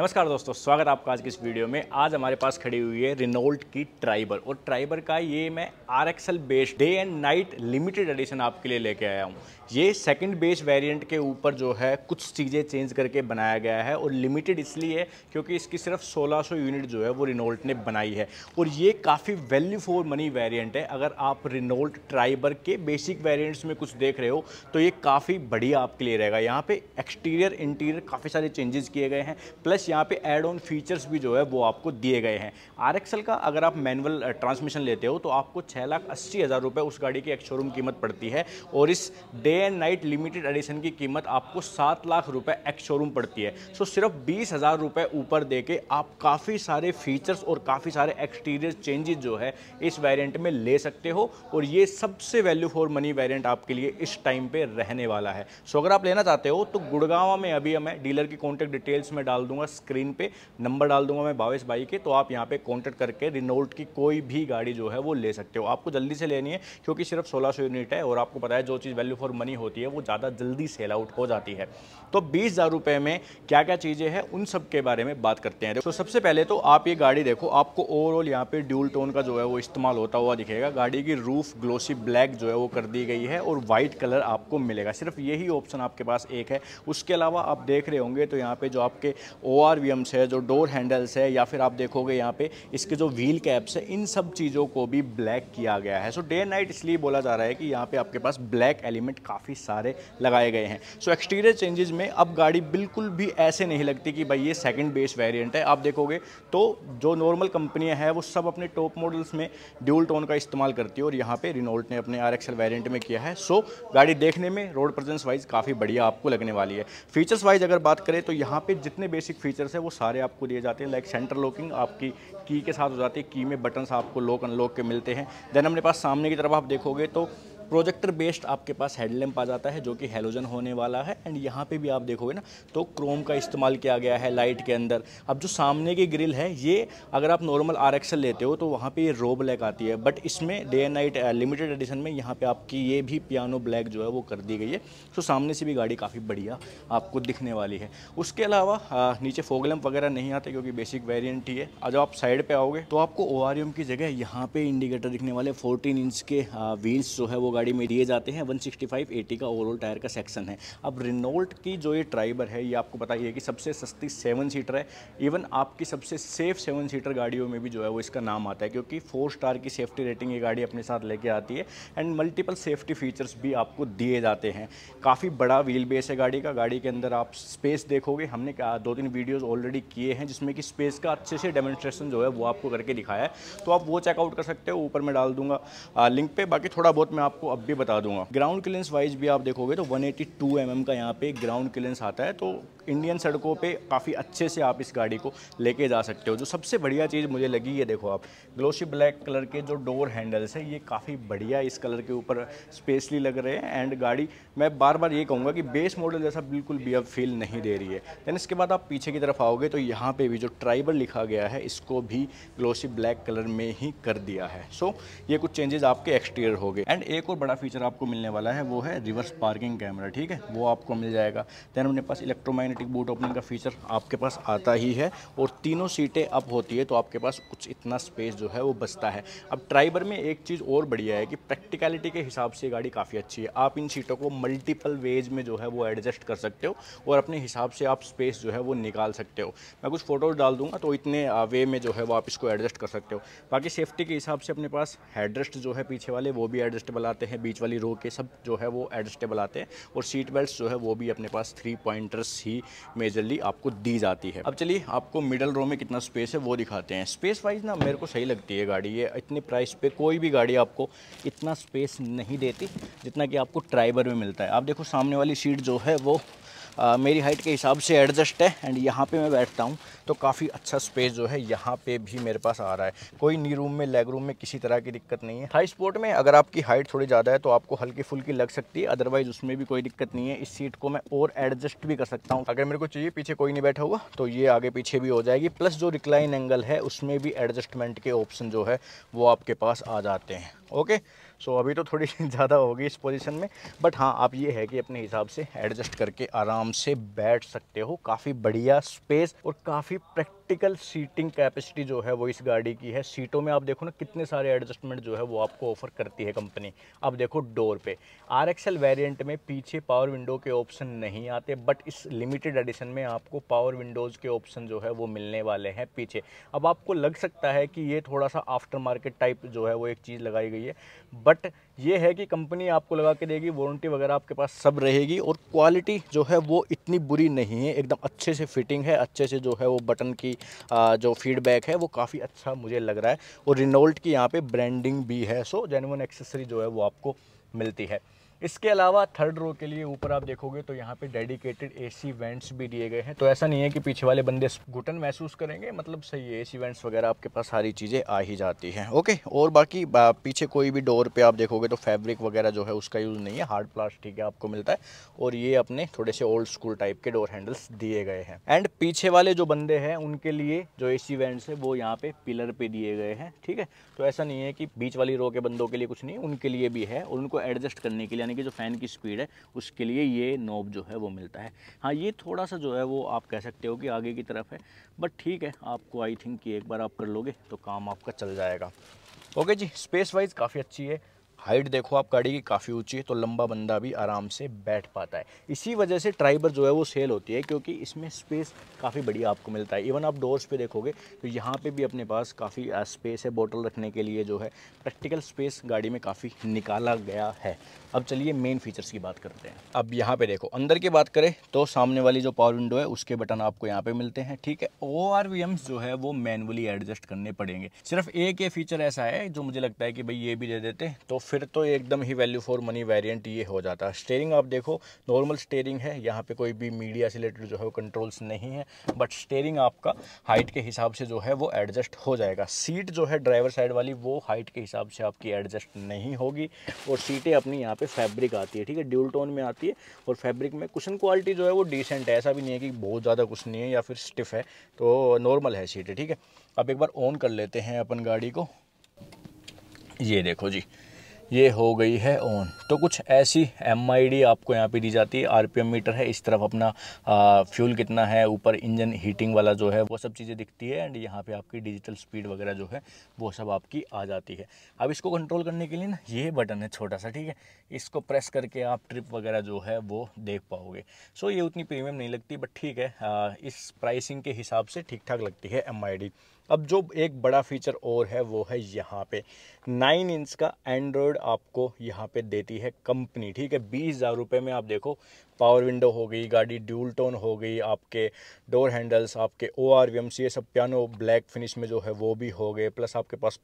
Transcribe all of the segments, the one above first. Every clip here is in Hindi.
नमस्कार दोस्तों स्वागत आपका आज की इस वीडियो में आज हमारे पास खड़ी हुई है रिनोल्ट की ट्राइबर और ट्राइबर का ये मैं R XL base day and night limited edition आपके लिए लेके आया हूँ ये सेकंड बेस वेरिएंट के ऊपर जो है कुछ चीज़ें चेंज करके बनाया गया है और लिमिटेड इसलिए है क्योंकि इसकी सिर्फ 1600 यूनिट जो है वो रिनोल्ट ने बनाई है और ये काफ़ी वैल्यू फॉर मनी वेरियंट है अगर आप रिनोल्ट ट्राइबर के बेसिक वेरियंट्स में कुछ देख रहे हो तो ये काफ़ी बढ़िया आपके लिए रहेगा यहाँ पर एक्सटीरियर इंटीरियर काफ़ी सारे चेंजेस किए गए हैं प्लस यहाँ पे एड ऑन फीचर्स भी जो है वो आपको दिए गए हैं आर का अगर आप मैनुअल ट्रांसमिशन लेते हो तो आपको छः लाख अस्सी हज़ार रुपये उस गाड़ी की एक शोरूम कीमत पड़ती है और इस day and night limited edition की कीमत आपको सात लाख रुपये एक शोरूम पड़ती है सो सिर्फ बीस हज़ार रुपये ऊपर दे आप काफ़ी सारे फीचर्स और काफ़ी सारे एक्सटीरियर चेंजेस जो है इस वेरियंट में ले सकते हो और ये सबसे वैल्यू फॉर मनी वेरियंट आपके लिए इस टाइम पर रहने वाला है सो अगर आप लेना चाहते हो तो गुड़गावा में अभी हमें डीलर की कॉन्टैक्ट डिटेल्स में डाल दूंगा बस स्क्रीन पे नंबर डाल दूंगा मैं बावेश भाई के तो आप यहाँ पे कॉन्टेक्ट करके रिनोल्ट की कोई भी गाड़ी जो है वो ले सकते हो आपको जल्दी से लेनी है क्योंकि सिर्फ सोलह सौ यूनिट है और आपको पता है जो चीज़ वैल्यू फॉर मनी होती है वो ज़्यादा जल्दी सेल आउट हो जाती है तो बीस हज़ार रुपये में क्या क्या चीज़ें हैं उन सब के बारे में बात करते हैं तो सबसे पहले तो आप ये गाड़ी देखो आपको ओवरऑल यहाँ पे ड्यूल टोन का जो है वो इस्तेमाल होता हुआ दिखेगा गाड़ी की रूफ ग्लोसी ब्लैक जो है वो कर दी गई है और वाइट कलर आपको मिलेगा सिर्फ यही ऑप्शन आपके पास एक है उसके अलावा आप देख रहे होंगे तो यहाँ पे जो आपके ओ आर वी एम्स है जो डोर हैंडल्स है या फिर आप देखोगे यहाँ पे इसके जो व्हील कैप्स है इन सब चीज़ों को भी ब्लैक किया गया है सो डे नाइट इसलिए बोला जा रहा है कि यहाँ पे आपके पास ब्लैक एलिमेंट काफ़ी सारे लगाए गए हैं सो एक्सटीरियर चेंजेस में अब गाड़ी बिल्कुल भी ऐसे नहीं लगती कि भाई ये सेकेंड बेस वेरियंट है आप देखोगे तो जो नॉर्मल कंपनियाँ हैं वो सब अपने टॉप मॉडल्स में ड्यूल टोन का इस्तेमाल करती है और यहाँ पर रिनोल्ट ने अपने आर एक्सल में किया है सो गाड़ी देखने में रोड प्रजेंस वाइज काफ़ी बढ़िया आपको लगने वाली है फीचर्स वाइज अगर बात करें तो यहाँ पर जितने बेसिक फीचर्स है वो सारे आपको दिए जाते हैं लाइक सेंटर लॉकिंग आपकी की के साथ हो जाती है की में बटन्स आपको लॉक अनलॉक के मिलते हैं देन अपने पास सामने की तरफ आप देखोगे तो प्रोजेक्टर बेस्ड आपके पास हेडलैम्प आ जाता है जो कि हेलोजन होने वाला है एंड यहाँ पे भी आप देखोगे ना तो क्रोम का इस्तेमाल किया गया है लाइट के अंदर अब जो सामने की ग्रिल है ये अगर आप नॉर्मल आर लेते हो तो वहाँ पर ये रो ब्लैक आती है बट इसमें day and night limited edition में यहाँ पर आपकी ये भी पियानो ब्लैक जो है वो कर दी गई है सो सामने से भी गाड़ी काफ़ी बढ़िया आपको दिखने वाली है उसके अलावा नीचे फोगलैम्प वगैरह नहीं आते क्योंकि बेसिक वेरियंट ही है आज आप साइड पर आओगे तो आपको ओ की जगह यहाँ पे इंडिकेटर दिखने वाले 14 इंच के व्हील्स जो है वो गाड़ी में दिए जाते हैं वन सिक्सटी का ओवरऑल टायर का सेक्शन है अब रिनोल्ट की जो ये ड्राइवर है ये आपको बताइए कि सबसे सस्ती सेवन सीटर है इवन आपकी सबसे सेफ सेवन सीटर गाड़ियों में भी जो है वो इसका नाम आता है क्योंकि फोर स्टार की सेफ्टी रेटिंग ये गाड़ी अपने साथ लेके आती है एंड मल्टीपल सेफ्टी फीचर्स भी आपको दिए जाते हैं काफ़ी बड़ा व्हील बेस है गाड़ी का गाड़ी के अंदर आप स्पेस देखोगे हमने दो तीन वीडियोज़ ऑलरेडी किए हैं जिसमें कि स्पेस का अच्छे से डेमोन्स्ट्रेशन जो है वो आपको करके दिखाया है तो आप वो चेकआउट कर सकते हो ऊपर मैं डाल दूंगा लिंक पर बाकी थोड़ा बहुत मैं आपको अब भी बता दूंगा ग्राउंड क्लियरेंस वाइज भी आप देखोगे तो 182 एटी mm का यहाँ पे ग्राउंड क्लियरेंस आता है तो इंडियन सड़कों पे काफ़ी अच्छे से आप इस गाड़ी को लेके जा सकते हो जो सबसे बढ़िया चीज़ मुझे लगी ये देखो आप ग्लोशी ब्लैक कलर के जो डोर हैंडल्स है ये काफ़ी बढ़िया इस कलर के ऊपर स्पेसली लग रहे हैं एंड गाड़ी मैं बार बार ये कहूँगा कि बेस मॉडल जैसा बिल्कुल भी अब फील नहीं दे रही है दैन इसके बाद आप पीछे की तरफ आओगे तो यहाँ पर भी जो ट्राइबल लिखा गया है इसको भी ग्लोशी ब्लैक कलर में ही कर दिया है सो so, ये कुछ चेंजेस आपके एक्सटीरियर हो गए एंड एक और बड़ा फीचर आपको मिलने वाला है वो है रिवर्स पार्किंग कैमरा ठीक है वो आपको मिल जाएगा दैन अपने पास इलेक्ट्रोमैग्नेटिक बूट ओपनिंग का फीचर आपके पास आता ही है और तीनों सीटें अप होती है तो आपके पास कुछ इतना स्पेस जो है वो बचता है अब ट्राइबर में एक चीज़ और बढ़िया है कि प्रैक्टिकलिटी के हिसाब से गाड़ी काफ़ी अच्छी है आप इन सीटों को मल्टीपल वेज में जो है वो एडजस्ट कर सकते हो और अपने हिसाब से आप स्पेस जो है वो निकाल सकते हो मैं कुछ फ़ोटोज़ डाल दूंगा तो इतने वे में जो है वो आप इसको एडजस्ट कर सकते हो बाकी सेफ्टी के हिसाब से अपने पास हेडरेस्ट जो है पीछे वाले वो भी एडजस्टेबल आते हैं हैं बीच वाली रो के सब जो है वो एडजस्टेबल आते हैं और सीट बेल्ट जो है वो भी अपने पास थ्री पॉइंटर्स ही मेजरली आपको दी जाती है अब चलिए आपको मिडल रो में कितना स्पेस है वो दिखाते हैं स्पेस वाइज ना मेरे को सही लगती है गाड़ी ये इतनी प्राइस पे कोई भी गाड़ी आपको इतना स्पेस नहीं देती जितना कि आपको ट्राइबर में मिलता है आप देखो सामने वाली सीट जो है वो आ, मेरी हाइट के हिसाब से एडजस्ट है एंड यहाँ पे मैं बैठता हूँ तो काफ़ी अच्छा स्पेस जो है यहाँ पे भी मेरे पास आ रहा है कोई नी रूम में लेग रूम में किसी तरह की दिक्कत नहीं है थाई स्पोर्ट में अगर आपकी हाइट थोड़ी ज़्यादा है तो आपको हल्की फुल्की लग सकती है अदरवाइज़ उसमें भी कोई दिक्कत नहीं है इस सीट को मैं और एडजस्ट भी कर सकता हूँ अगर मेरे को चाहिए पीछे कोई नहीं बैठा हुआ तो ये आगे पीछे भी हो जाएगी प्लस जो रिक्लाइन एंगल है उसमें भी एडजस्टमेंट के ऑप्शन जो है वो आपके पास आ जाते हैं ओके सो अभी तो थोड़ी ज़्यादा होगी इस पोजीशन में बट हाँ आप ये है कि अपने हिसाब से एडजस्ट करके आराम से बैठ सकते हो काफ़ी बढ़िया स्पेस और काफ़ी प्रैक्टिस प्रैक्टिकल सीटिंग कैपेसिटी जो है वो इस गाड़ी की है सीटों में आप देखो ना कितने सारे एडजस्टमेंट जो है वो आपको ऑफर करती है कंपनी अब देखो डोर पे आर एक्सएल वेरियंट में पीछे पावर विंडो के ऑप्शन नहीं आते बट इस लिमिटेड एडिशन में आपको पावर विंडोज़ के ऑप्शन जो है वो मिलने वाले हैं पीछे अब आपको लग सकता है कि ये थोड़ा सा आफ्टर मार्केट टाइप जो है वो एक चीज़ लगाई गई है बट ये है कि कंपनी आपको लगा के देगी वारंटी वगैरह आपके पास सब रहेगी और क्वालिटी जो है वो इतनी बुरी नहीं है एकदम अच्छे से फिटिंग है अच्छे से जो है वो बटन की जो फीडबैक है वो काफ़ी अच्छा मुझे लग रहा है और रिनोल्ट की यहाँ पे ब्रांडिंग भी है सो जेनवन एक्सेसरी जो है वो आपको मिलती है इसके अलावा थर्ड रो के लिए ऊपर आप देखोगे तो यहाँ पे डेडिकेटेड एसी वेंट्स भी दिए गए हैं तो ऐसा नहीं है कि पीछे वाले बंदे घुटन महसूस करेंगे मतलब सही है एसी वेंट्स वगैरह आपके पास सारी चीज़ें आ ही जाती हैं ओके और बाकी पीछे कोई भी डोर पे आप देखोगे तो फैब्रिक वगैरह जो है उसका यूज़ नहीं है हार्ड प्लास्टिक आपको मिलता है और ये अपने थोड़े से ओल्ड स्कूल टाइप के डोर हैंडल्स दिए गए हैं एंड पीछे वाले जो बंदे हैं उनके लिए जो ए सी वेंट्स है वो यहाँ पे पिलर पर दिए गए हैं ठीक है तो ऐसा नहीं है कि बीच वाली रो के बंदों के लिए कुछ नहीं उनके लिए भी है और उनको एडजस्ट करने के लिए यानी कि जो फ़ैन की स्पीड है उसके लिए ये नोब जो है वो मिलता है हाँ ये थोड़ा सा जो है वो आप कह सकते हो कि आगे की तरफ है बट ठीक है आपको आई थिंक कि एक बार आप कर लोगे तो काम आपका चल जाएगा ओके जी स्पेस वाइज काफ़ी अच्छी है हाइट देखो आप गाड़ी की काफ़ी ऊंची है तो लंबा बंदा भी आराम से बैठ पाता है इसी वजह से ट्राइबर जो है वो सेल होती है क्योंकि इसमें स्पेस काफ़ी बढ़िया आपको मिलता है इवन आप डोर्स पे देखोगे तो यहाँ पे भी अपने पास काफ़ी स्पेस है बोतल रखने के लिए जो है प्रैक्टिकल स्पेस गाड़ी में काफ़ी निकाला गया है अब चलिए मेन फीचर्स की बात करते हैं अब यहाँ पे देखो अंदर की बात करें तो सामने वाली जो पावर विंडो है उसके बटन आपको यहाँ पे मिलते हैं ठीक है ओ आर जो है वो मैनुअली एडजस्ट करने पड़ेंगे सिर्फ एक ये फीचर ऐसा है जो मुझे लगता है कि भाई ये भी दे देते तो फिर तो एकदम ही वैल्यू फॉर मनी वेरियंट ये हो जाता है स्टेयरिंग आप देखो नॉर्मल स्टेयरिंग है यहाँ पर कोई भी मीडिया से रिलेटेड जो है वो कंट्रोल्स नहीं है बट स्टेयरिंग आपका हाइट के हिसाब से जो है वो एडजस्ट हो जाएगा सीट जो है ड्राइवर साइड वाली वो हाइट के हिसाब से आपकी एडजस्ट नहीं होगी और सीटें अपनी यहाँ पे फैब्रिक आती है ठीक है ड्यूल टोन में आती है और फैब्रिक में कुशन क्वालिटी जो है वो डिसेंट है ऐसा भी नहीं है कि बहुत ज़्यादा कुछ नहीं है या फिर स्टिफ है तो नॉर्मल है सीटें ठीक है अब एक बार ऑन कर लेते हैं अपन गाड़ी को ये देखो जी ये हो गई है ऑन तो कुछ ऐसी एम आपको यहाँ पे दी जाती है आरपीएम मीटर है इस तरफ अपना आ, फ्यूल कितना है ऊपर इंजन हीटिंग वाला जो है वो सब चीज़ें दिखती है एंड यहाँ पे आपकी डिजिटल स्पीड वगैरह जो है वो सब आपकी आ जाती है अब इसको कंट्रोल करने के लिए ना ये बटन है छोटा सा ठीक है इसको प्रेस करके आप ट्रिप वगैरह जो है वो देख पाओगे सो ये उतनी प्रीमियम नहीं लगती बट ठीक है आ, इस प्राइसिंग के हिसाब से ठीक ठाक लगती है एम अब जो एक बड़ा फीचर और है वो है यहाँ पे नाइन इंच का एंड्रॉयड आपको यहाँ पे देती है कंपनी ठीक है बीस हज़ार रुपये में आप देखो पावर विंडो हो गई गाड़ी ड्यूल टोन हो गई आपके डोर हैंडल्स आपके O R V M C ये सब पियानो ब्लैक फिनिश में जो है वो भी हो गए प्लस आपके पास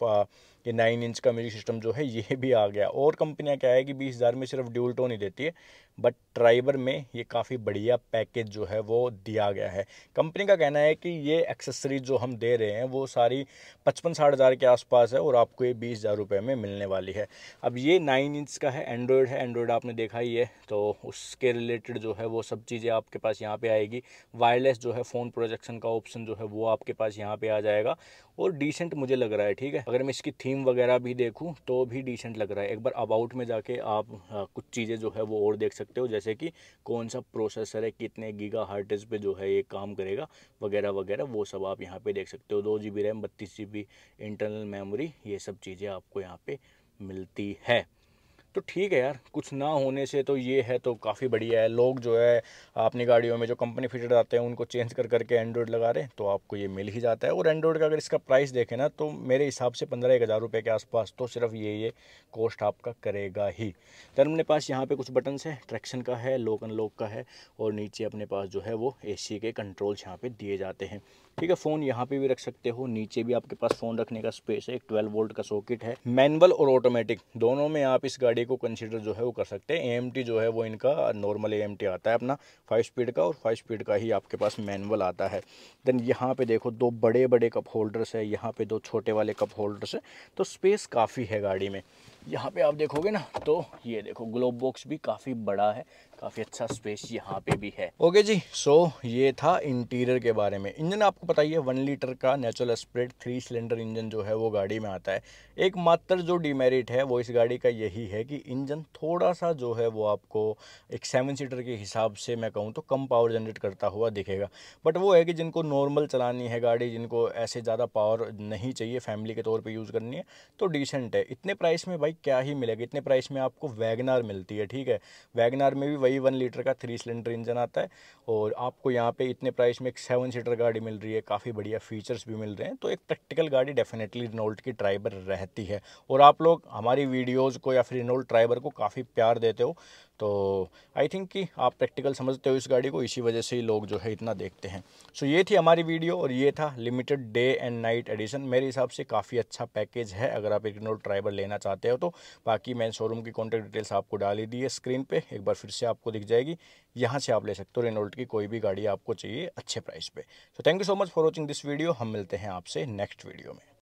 ये नाइन इंच का म्यूजिक सिस्टम जो है ये भी आ गया और कंपनियाँ क्या है कि बीस हज़ार में सिर्फ ड्यूल टोन ही देती है बट ट्राइबर में ये काफ़ी बढ़िया पैकेज जो है वो दिया गया है कंपनी का कहना है कि ये एक्सेसरीज जो हम दे रहे हैं वो सारी पचपन साठ हज़ार के आसपास है और आपको ये बीस हज़ार रुपये में मिलने वाली है अब ये नाइन इंच का है एंड्रॉयड है एंड्रॉयड आपने देखा ही है तो उसके रिलेटेड रिलेटेड जो है वो सब चीज़ें आपके पास यहाँ पे आएगी वायरलेस जो है फ़ोन प्रोजेक्शन का ऑप्शन जो है वो आपके पास यहाँ पे आ जाएगा और डिसेंट मुझे लग रहा है ठीक है अगर मैं इसकी थीम वगैरह भी देखूँ तो भी डिसेंट लग रहा है एक बार अबाउट में जाके आप कुछ चीज़ें जो है वो और देख सकते हो जैसे कि कौन सा प्रोसेसर है कितने गीगा हार्टेज पर जो है ये काम करेगा वगैरह वगैरह वो सब आप यहाँ पर देख सकते हो दो जी बी रैम बत्तीस जी बी इंटरनल मेमोरी ये सब चीज़ें आपको यहाँ पर मिलती है तो ठीक है यार कुछ ना होने से तो ये है तो काफ़ी बढ़िया है लोग जो है अपनी गाड़ियों में जो कंपनी फिटेड आते हैं उनको चेंज कर करके एंड्रॉयड लगा रहे हैं तो आपको ये मिल ही जाता है और एंड्रॉयड का अगर इसका प्राइस देखें ना तो मेरे हिसाब से पंद्रह एक हज़ार रुपये के आसपास तो सिर्फ ये ये कॉस्ट आपका करेगा ही तर अपने पास यहाँ पर कुछ बटन्स हैं ट्रैक्शन का है लॉक अनलॉक का है और नीचे अपने पास जो है वो ए के कंट्रोल्स यहाँ पर दिए जाते हैं ठीक है फ़ोन यहाँ पर भी रख सकते हो नीचे भी आपके पास फ़ोन रखने का स्पेस है एक वोल्ट का सॉकेट है मैनुअल और ऑटोमेटिक दोनों में आप इस गाड़ी को कंसीडर जो है वो कर सकते हैं ए जो है वो इनका नॉर्मल ए आता है अपना फाइव स्पीड का और फाइव स्पीड का ही आपके पास मैनुअल आता है देन यहाँ पे देखो दो बड़े बड़े कप होल्डर्स है यहाँ पे दो छोटे वाले कप होल्डर्स है तो स्पेस काफ़ी है गाड़ी में यहाँ पे आप देखोगे ना तो ये देखो ग्लोब बॉक्स भी काफ़ी बड़ा है काफ़ी अच्छा स्पेस यहाँ पे भी है ओके जी सो ये था इंटीरियर के बारे में इंजन आपको पता ही है वन लीटर का natural aspirate three cylinder engine जो है वो गाड़ी में आता है एक मात्र जो डिमेरिट है वो इस गाड़ी का यही है कि इंजन थोड़ा सा जो है वो आपको एक सेवन सीटर के हिसाब से मैं कहूँ तो कम पावर जनरेट करता हुआ दिखेगा बट वो है कि जिनको नॉर्मल चलानी है गाड़ी जिनको ऐसे ज़्यादा पावर नहीं चाहिए फैमिली के तौर पर यूज़ करनी है तो डिसेंट है इतने प्राइस में भाई क्या ही मिलेगा इतने प्राइस में आपको वैगनार मिलती है ठीक है वैगनार में भी वही वन लीटर का थ्री सिलेंडर इंजन आता है और आपको यहाँ पे इतने प्राइस में एक सेवन सीटर गाड़ी मिल रही है काफ़ी बढ़िया फीचर्स भी मिल रहे हैं तो एक प्रैक्टिकल गाड़ी डेफिनेटली रिनोल्ट की ट्राइबर रहती है और आप लोग हमारी वीडियोज़ को या फिर रिनोल्ट ट्राइबर को काफ़ी प्यार देते हो तो आई थिंक कि आप प्रैक्टिकल समझते हो इस गाड़ी को इसी वजह से ही लोग जो है इतना देखते हैं सो so, ये थी हमारी वीडियो और ये था limited day and night edition मेरे हिसाब से काफ़ी अच्छा पैकेज है अगर आप एक नोट ड्राइवर लेना चाहते हो तो बाकी मैंने शोरूम की कॉन्टैक्ट डिटेल्स आपको डाली दी है स्क्रीन पर एक बार फिर से आपको दिख जाएगी यहाँ से आप ले सकते हो रेनोल्ट की कोई भी गाड़ी आपको चाहिए अच्छे प्राइस पर so thank you so much for watching this video हम मिलते हैं आपसे नेक्स्ट वीडियो में